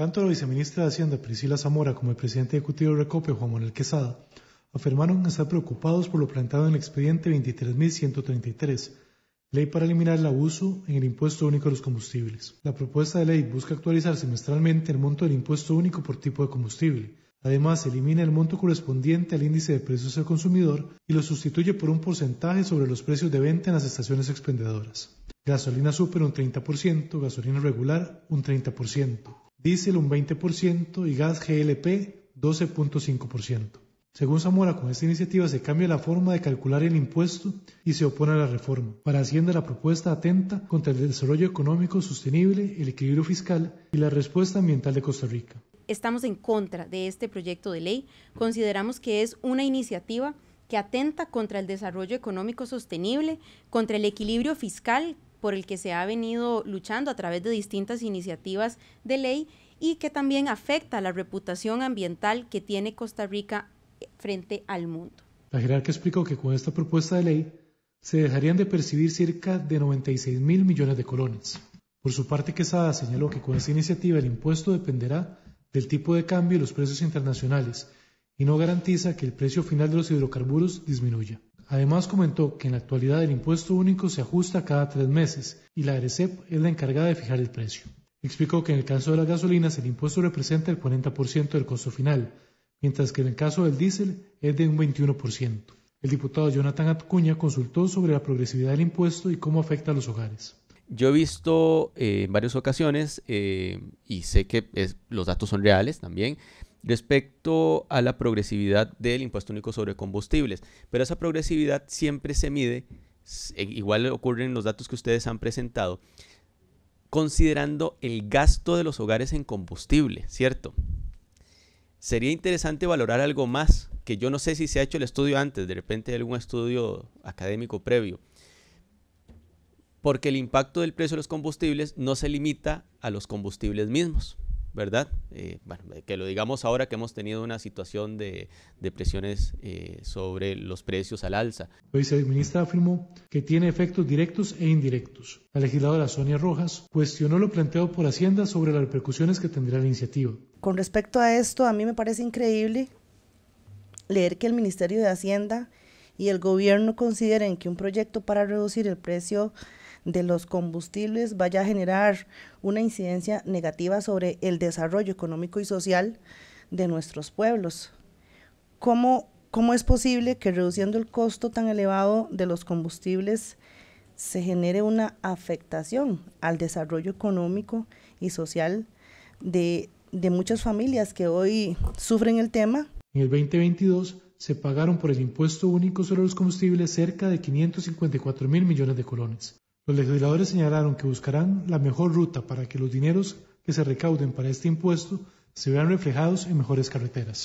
Tanto la viceministra de Hacienda Priscila Zamora como el presidente ejecutivo de Recope, Juan Manuel Quesada, afirmaron estar preocupados por lo planteado en el expediente 23.133, Ley para eliminar el abuso en el impuesto único a los combustibles. La propuesta de ley busca actualizar semestralmente el monto del impuesto único por tipo de combustible. Además, elimina el monto correspondiente al índice de precios al consumidor y lo sustituye por un porcentaje sobre los precios de venta en las estaciones expendedoras. Gasolina super un 30%, gasolina regular un 30% diésel un 20% y gas GLP 12.5%. Según Zamora, con esta iniciativa se cambia la forma de calcular el impuesto y se opone a la reforma, para Hacienda la propuesta atenta contra el desarrollo económico sostenible, el equilibrio fiscal y la respuesta ambiental de Costa Rica. Estamos en contra de este proyecto de ley. Consideramos que es una iniciativa que atenta contra el desarrollo económico sostenible, contra el equilibrio fiscal, por el que se ha venido luchando a través de distintas iniciativas de ley y que también afecta la reputación ambiental que tiene Costa Rica frente al mundo. La jerarquía explicó que con esta propuesta de ley se dejarían de percibir cerca de 96 mil millones de colones. Por su parte, Quesada señaló que con esta iniciativa el impuesto dependerá del tipo de cambio y los precios internacionales y no garantiza que el precio final de los hidrocarburos disminuya. Además comentó que en la actualidad el impuesto único se ajusta cada tres meses y la ARECEP es la encargada de fijar el precio. Explicó que en el caso de las gasolinas el impuesto representa el 40% del costo final, mientras que en el caso del diésel es de un 21%. El diputado Jonathan Atcuña consultó sobre la progresividad del impuesto y cómo afecta a los hogares. Yo he visto eh, en varias ocasiones, eh, y sé que los datos son reales también, respecto a la progresividad del impuesto único sobre combustibles, pero esa progresividad siempre se mide, e, igual ocurre en los datos que ustedes han presentado, considerando el gasto de los hogares en combustible, ¿cierto? Sería interesante valorar algo más, que yo no sé si se ha hecho el estudio antes, de repente algún estudio académico previo porque el impacto del precio de los combustibles no se limita a los combustibles mismos, ¿verdad? Eh, bueno, que lo digamos ahora que hemos tenido una situación de, presiones eh, sobre los precios al alza. La viceministra afirmó que tiene efectos directos e indirectos. La legisladora Sonia Rojas cuestionó lo planteado por Hacienda sobre las repercusiones que tendrá la iniciativa. Con respecto a esto, a mí me parece increíble leer que el Ministerio de Hacienda y el gobierno consideren que un proyecto para reducir el precio de los combustibles vaya a generar una incidencia negativa sobre el desarrollo económico y social de nuestros pueblos. ¿Cómo, es posible que reduciendo el costo tan elevado de los combustibles se genere una afectación al desarrollo económico y social de, de muchas familias que hoy sufren el tema? En el 2022 se pagaron por el impuesto único sobre los combustibles cerca de 554 mil millones de colones, los legisladores señalaron que buscarán la mejor ruta para que los dineros que se recauden para este impuesto se vean reflejados en mejores carreteras.